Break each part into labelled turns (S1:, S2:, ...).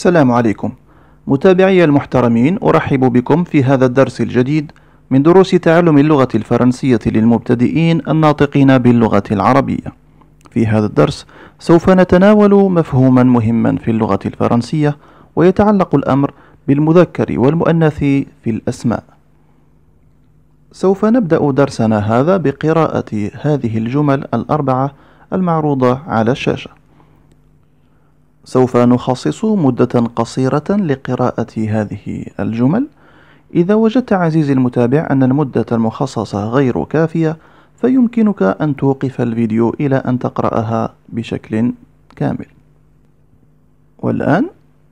S1: السلام عليكم متابعي المحترمين أرحب بكم في هذا الدرس الجديد من دروس تعلم اللغة الفرنسية للمبتدئين الناطقين باللغة العربية في هذا الدرس سوف نتناول مفهوما مهما في اللغة الفرنسية ويتعلق الأمر بالمذكر والمؤنث في الأسماء سوف نبدأ درسنا هذا بقراءة هذه الجمل الأربعة المعروضة على الشاشة سوف نخصص مدة قصيرة لقراءة هذه الجمل إذا وجدت عزيزي المتابع أن المدة المخصصة غير كافية فيمكنك أن توقف الفيديو إلى أن تقرأها بشكل كامل والآن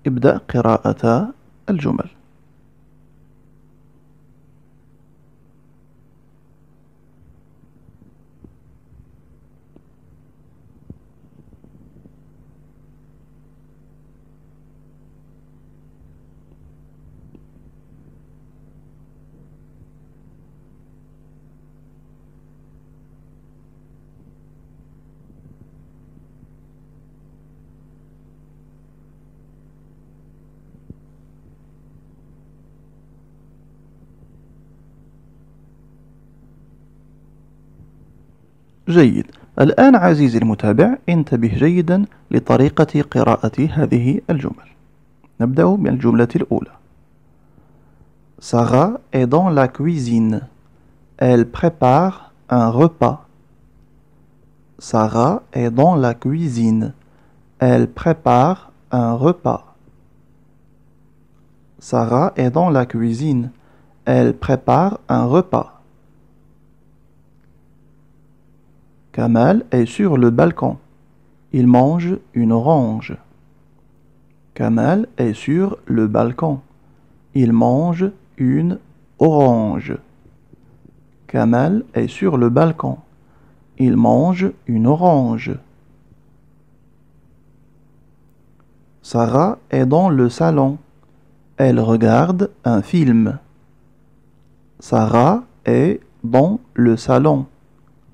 S1: ابدأ قراءة الجمل جيد الآن عزيزي المتابع انتبه جيدا لطريقة قراءة هذه الجمل نبدأ première الأولى Sarah est dans la cuisine. Elle prépare un repas. Sarah est dans la cuisine. Elle prépare un repas. Sarah est dans la cuisine. Elle prépare un repas. Kamal est sur le balcon. Il mange une orange. Kamal est sur le balcon. Il mange une orange. Kamal est sur le balcon. Il mange une orange. Sarah est dans le salon. Elle regarde un film. Sarah est dans le salon.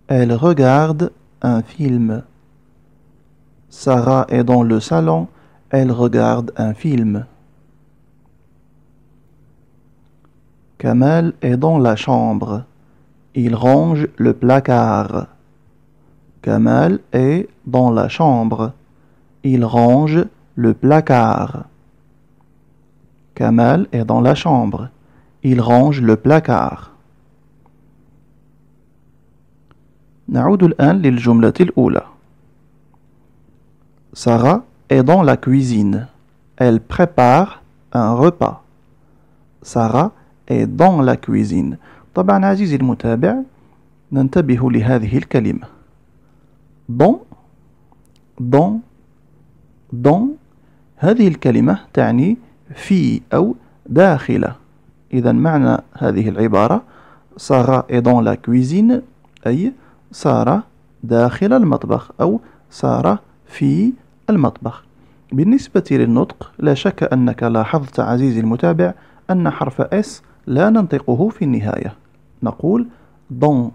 S1: Elle regarde un film. Sarah est dans le salon, elle regarde un film. Kamel est dans la chambre. Il range le placard. Kamel est dans la chambre. Il range le placard. Kamal est dans la chambre. Il range le placard. نعود الآن للجملة الأولى سارة est dans la cuisine. Elle prépare un repas. سارة est dans la cuisine. طبعا عزيزي المتابع ننتبه لهذه الكلمة. دون دون دون هذه الكلمة تعني في أو داخل. إذا معنى هذه العبارة سارة est dans la cuisine أي سارة داخل المطبخ أو سارة في المطبخ بالنسبة للنطق لا شك أنك لاحظت عزيزي المتابع أن حرف S لا ننطقه في النهاية نقول دون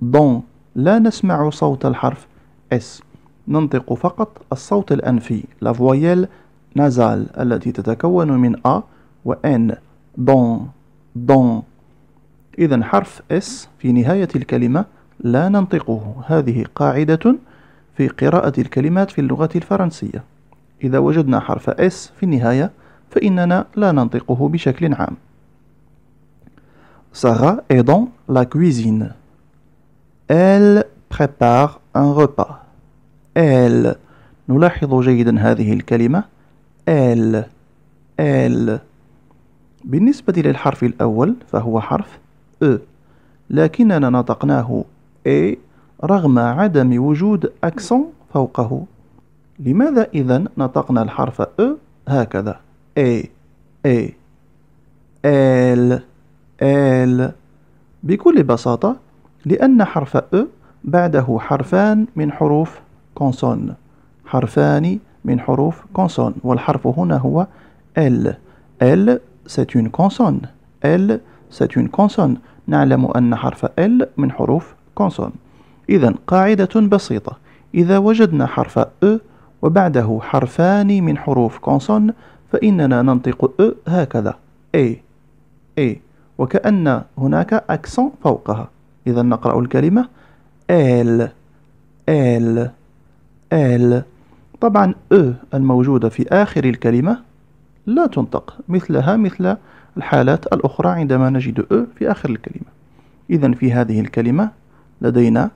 S1: دون لا نسمع صوت الحرف S ننطق فقط الصوت الأنفي لا فويل نازال التي تتكون من أ و N دون دون إذا حرف S في نهاية الكلمة لا ننطقه هذه قاعدة في قراءة الكلمات في اللغة الفرنسية إذا وجدنا حرف S في النهاية فإننا لا ننطقه بشكل عام Sarah est dans la cuisine. Elle prépare un repas. Elle نلاحظ جيدا هذه الكلمة elle elle بالنسبة للحرف الأول فهو حرف أ e. لكننا نطقناه A رغم عدم وجود أكسون فوقه لماذا إذا نطقنا الحرف أ e هكذا A A L L بكل بساطة لأن حرف أ e بعده حرفان من حروف كونسون حرفان من حروف كونسون والحرف هنا هو L L c'est une consonne L c'est une consonne نعلم أن حرف L من حروف كونسون إذا قاعدة بسيطة إذا وجدنا حرف أ وبعده حرفان من حروف كونسون فإننا ننطق أ هكذا أي أي وكأن هناك أكسون فوقها إذا نقرأ الكلمة ال ال ال طبعا أ الموجودة في آخر الكلمة لا تنطق مثلها مثل الحالات الأخرى عندما نجد أ في آخر الكلمة إذا في هذه الكلمة لدينا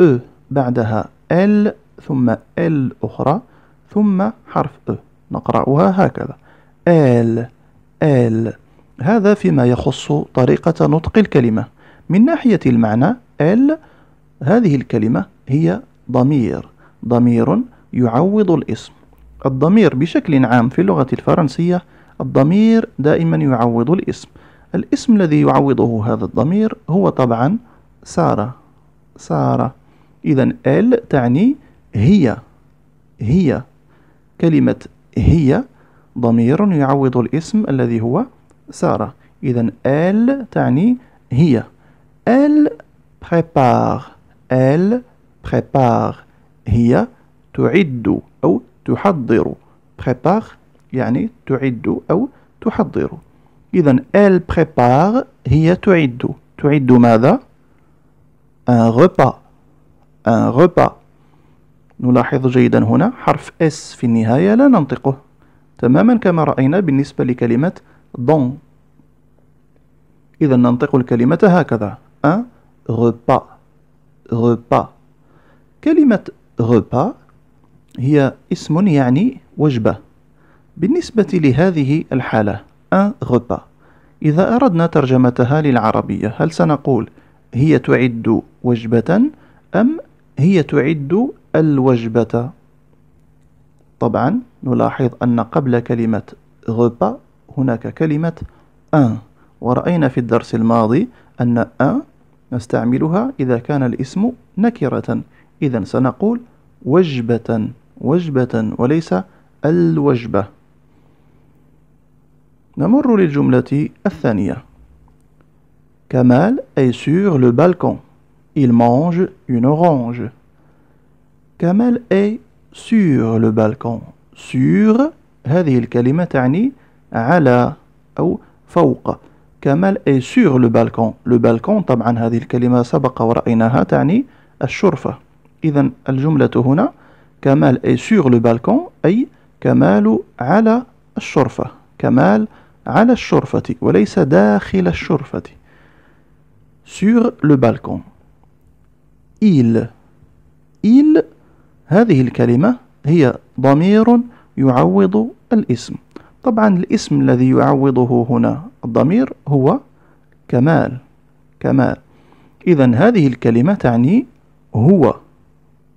S1: أ بعدها ال ثم ال أخرى ثم حرف أ نقرأها هكذا ال ال هذا فيما يخص طريقة نطق الكلمة من ناحية المعنى ال هذه الكلمة هي ضمير ضمير يعوض الاسم الضمير بشكل عام في اللغة الفرنسية الضمير دائما يعوض الاسم الاسم الذي يعوضه هذا الضمير هو طبعا سارة سارة إذا ال تعني هي هي كلمة هي ضمير يعوض الاسم الذي هو سارة إذا ال تعني هي ال prépare إل prépare هي تعد أو تحضر prépare يعني تعد أو تحضر إذا إل prépare هي تعد تعد ماذا؟ un repas un repas نلاحظ جيدا هنا حرف اس في النهاية لا ننطقه تماما كما رأينا بالنسبة لكلمة دون إذا ننطق الكلمة هكذا un repas repas كلمة repas هي اسم يعني وجبة بالنسبة لهذه الحالة un repas إذا أردنا ترجمتها للعربية هل سنقول هي تعد وجبة أم هي تعد الوجبة طبعا نلاحظ أن قبل كلمة غبا هناك كلمة أن ورأينا في الدرس الماضي أن أن نستعملها إذا كان الاسم نكرة إذا سنقول وجبة وجبة وليس الوجبة نمر للجملة الثانية Kamal est sur le balcon. Il mange une orange. Kamal est sur le balcon. Sur هذه الكلمة تعني على أو فوق. كمال est sur le balcon. Le balcon طبعا هذه الكلمة سبق ورأيناها تعني الشرفة. إذا الجملة هنا كمال est sur le balcon أي كمال على الشرفة. كمال على الشرفة وليس داخل الشرفة. sur le balcon il il هذه الكلمة هي ضمير يعوض الاسم طبعا الاسم الذي يعوضه هنا الضمير هو كمال كمال إذا هذه الكلمة تعني هو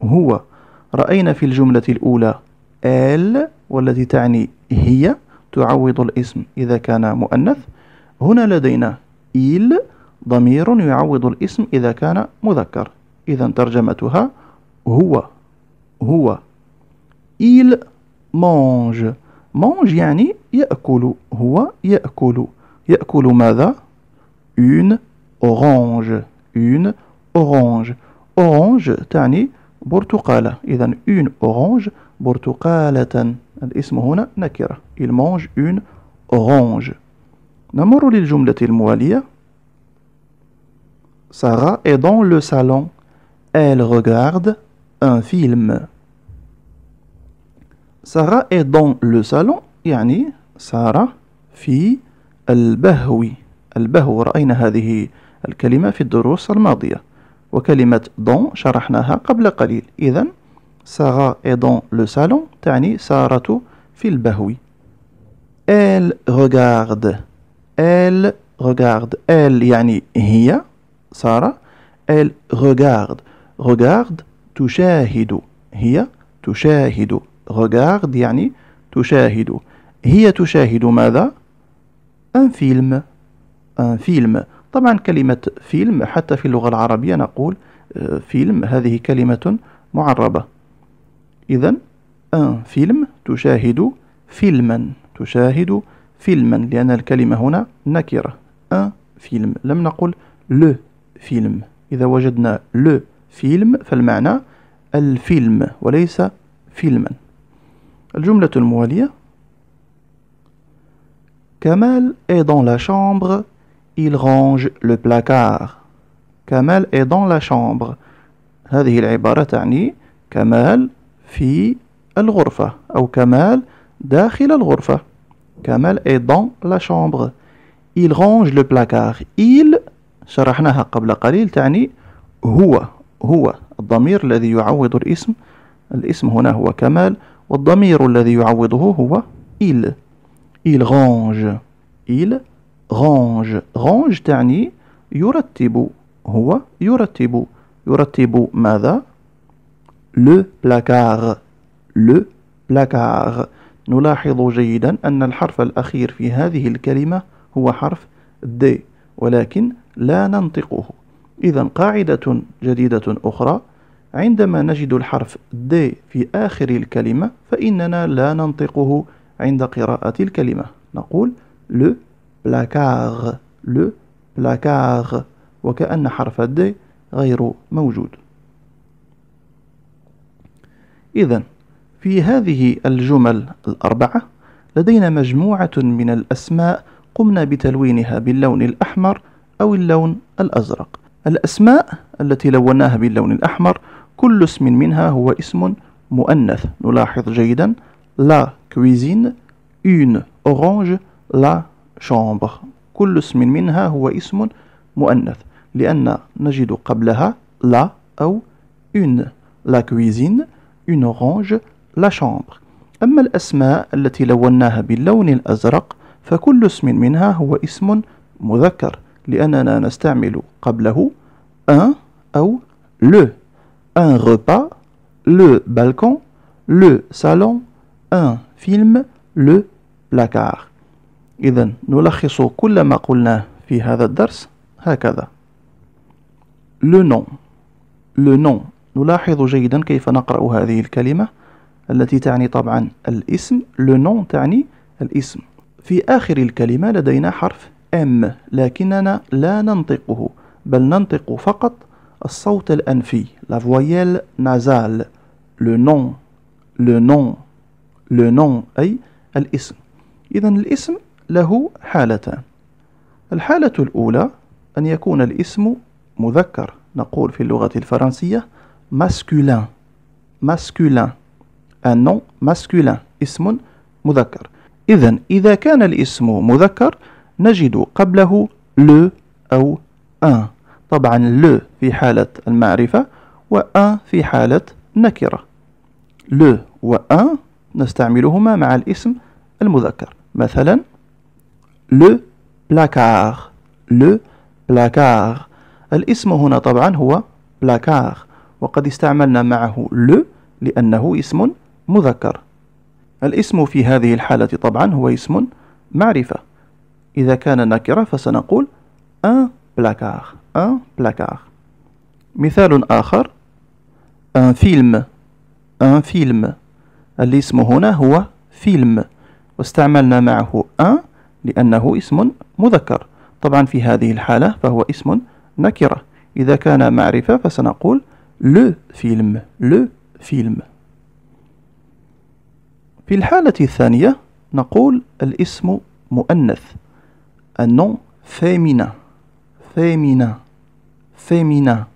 S1: هو رأينا في الجملة الأولى ال والتي تعني هي تعوض الاسم إذا كان مؤنث هنا لدينا il ضمير يعوض الاسم إذا كان مذكر إذا ترجمتها هو هو إيل مانج مانج يعني يأكل هو يأكل يأكل ماذا اون أورانج اون أورانج أورانج تعني برتقالة إذا اون أورانج برتقالة الاسم هنا نكرة إيل مانج اون أورانج نمر للجملة الموالية Sarah est dans le salon. Elle regarde un film. Sarah est dans le salon يعني سارة في البهو البهو رأينا هذه الكلمة في الدروس الماضية وكلمة دون شرحناها قبل قليل إذا سارة est dans le salon تعني سارة في البهو elle regarde elle regarde elle يعني هي سارة elle regarde regarde تشاهد هي تشاهد regarde يعني تشاهد هي تشاهد ماذا ان فيلم ان فيلم طبعا كلمة فيلم حتى في اللغة العربية نقول فيلم آه، هذه كلمة معربة إذا ان فيلم تشاهد فيلما تشاهد فيلما لأن الكلمة هنا نكرة ان فيلم لم نقل لو فيلم إذا وجدنا لو فيلم فالمعنى الفيلم وليس فيلما الجملة الموالية كمال est dans la chambre il range le placard كمال est dans la chambre هذه العبارة تعني كمال في الغرفة أو كمال داخل الغرفة كمال est dans la chambre il range le placard il شرحناها قبل قليل تعني هو هو الضمير الذي يعوض الاسم الاسم هنا هو كمال والضمير الذي يعوضه هو il il range il range range تعني يرتب هو يرتب يرتب ماذا le placard le placard نلاحظ جيدا أن الحرف الأخير في هذه الكلمة هو حرف دي ولكن لا ننطقه إذا قاعدة جديدة أخرى عندما نجد الحرف د في آخر الكلمة فإننا لا ننطقه عند قراءة الكلمة نقول لو بلاكاغ لو بلاكاغ وكأن حرف د غير موجود إذا في هذه الجمل الأربعة لدينا مجموعة من الأسماء قمنا بتلوينها باللون الأحمر أو اللون الأزرق الأسماء التي لوناها باللون الأحمر كل اسم منها هو اسم مؤنث نلاحظ جيدا لا كويزين اون أورانج لا شامبر كل اسم منها هو اسم مؤنث لأن نجد قبلها لا أو اون لا كويزين اون أورانج لا شامبر أما الأسماء التي لوناها باللون الأزرق فكل اسم منها هو اسم مذكر لأننا نستعمل قبله un أو le un repas le balcon le salon un فيلم le placard إذا نلخص كل ما قلناه في هذا الدرس هكذا le nom le nom نلاحظ جيدا كيف نقرأ هذه الكلمة التي تعني طبعا الاسم le nom تعني الاسم في آخر الكلمة لدينا حرف M لكننا لا ننطقه بل ننطق فقط الصوت الأنفي la voyelle nasale le nom le nom le nom أي الاسم إذا الاسم له حالتان الحالة الأولى أن يكون الاسم مذكر نقول في اللغة الفرنسية masculin masculin un nom masculin اسم مذكر إذا إذا كان الاسم مذكر نجد قبله لو أو أن طبعا لو في حالة المعرفة وأن في حالة نكرة لو وأن نستعملهما مع الاسم المذكر مثلا لو بلاكار لو بلاكار الاسم هنا طبعا هو بلاكار وقد استعملنا معه لو لأنه اسم مذكر الاسم في هذه الحالة طبعا هو اسم معرفة إذا كان نكرة فسنقول un placard un placard مثال آخر un film un film الاسم هنا هو فيلم واستعملنا معه أن لأنه اسم مذكر طبعا في هذه الحالة فهو اسم نكرة إذا كان معرفة فسنقول لو فيلم لو فيلم في الحالة الثانية نقول الاسم مؤنث النوم فيمينا فيمينا فيمينا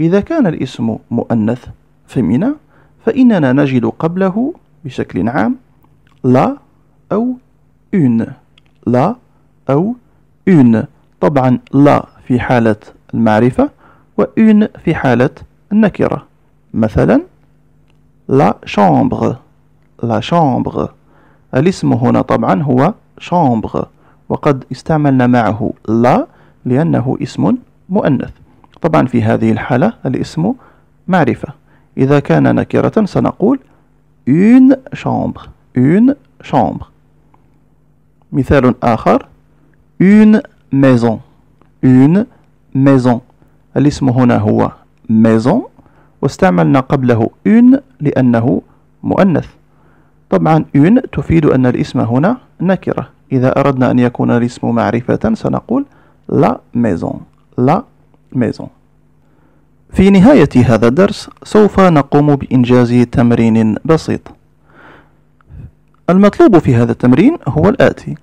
S1: إذا كان الاسم مؤنث فيمينا فإننا نجد قبله بشكل عام لا أو إن لا أو إن طبعا لا في حالة المعرفة وإن في حالة النكرة مثلا لا شامبر لا شامبر الاسم هنا طبعا هو شامبر وقد استعملنا معه لا لأنه اسم مؤنث طبعا في هذه الحالة الاسم معرفة إذا كان نكرة سنقول une chambre une chambre مثال آخر une maison une maison الاسم هنا هو maison واستعملنا قبله اون لأنه مؤنث طبعا اون تفيد أن الاسم هنا نكرة إذا أردنا أن يكون الاسم معرفة سنقول لا maison لا maison في نهاية هذا الدرس سوف نقوم بإنجاز تمرين بسيط المطلوب في هذا التمرين هو الآتي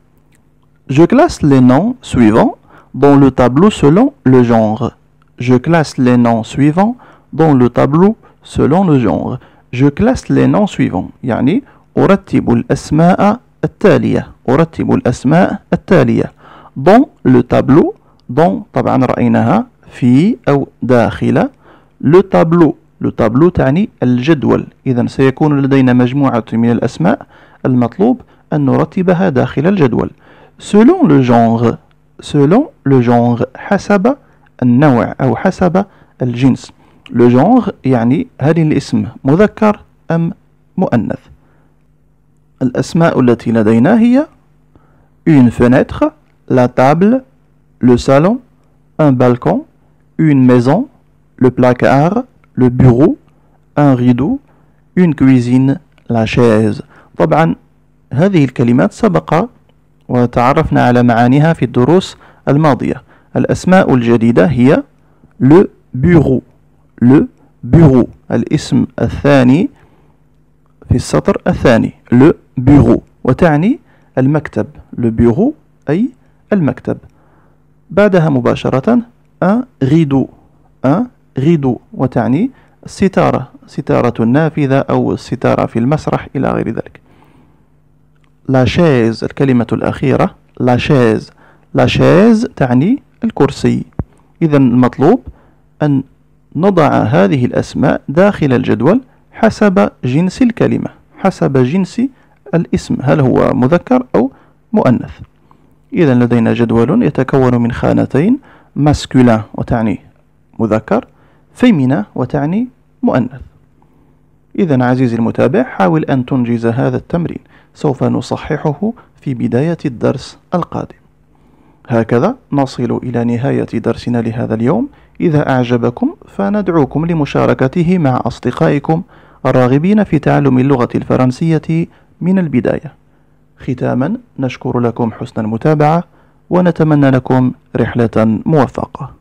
S1: Je classe les noms suivants dans le tableau selon le genre. Je classe les noms suivants dans le tableau selon le genre. Je classe les noms suivants. يعني أرتب الأسماء التالية أرتب الأسماء التالية dans le tableau dans طبعا رأيناها في أو داخل le tableau le tableau تعني الجدول إذا سيكون لدينا مجموعة من الأسماء المطلوب أن نرتبها داخل الجدول selon le genre selon le genre حسب النوع أو حسب الجنس لو جونغ يعني هل الاسم مذكر أم مؤنث الأسماء التي لدينا هي une fenêtre la table le salon un balcon une maison le placard le bureau un rideau une cuisine la chaise طبعا هذه الكلمات سبق وتعرفنا على معانيها في الدروس الماضية الأسماء الجديدة هي le bureau لو بيرو الاسم الثاني في السطر الثاني لو بيرو وتعني المكتب لو بيرو أي المكتب بعدها مباشرة ان غيدو ان غيدو وتعني الستارة ستارة النافذة أو الستارة في المسرح إلى غير ذلك لا شيز الكلمة الأخيرة لا شيز لا شيز تعني الكرسي إذا المطلوب أن نضع هذه الأسماء داخل الجدول حسب جنس الكلمة حسب جنس الاسم هل هو مذكر أو مؤنث إذا لدينا جدول يتكون من خانتين ماسكولان وتعني مذكر فيمينا وتعني مؤنث إذا عزيزي المتابع حاول أن تنجز هذا التمرين سوف نصححه في بداية الدرس القادم هكذا نصل إلى نهاية درسنا لهذا اليوم إذا أعجبكم فندعوكم لمشاركته مع أصدقائكم الراغبين في تعلم اللغة الفرنسية من البداية ختاما نشكر لكم حسن المتابعة ونتمنى لكم رحلة موفقة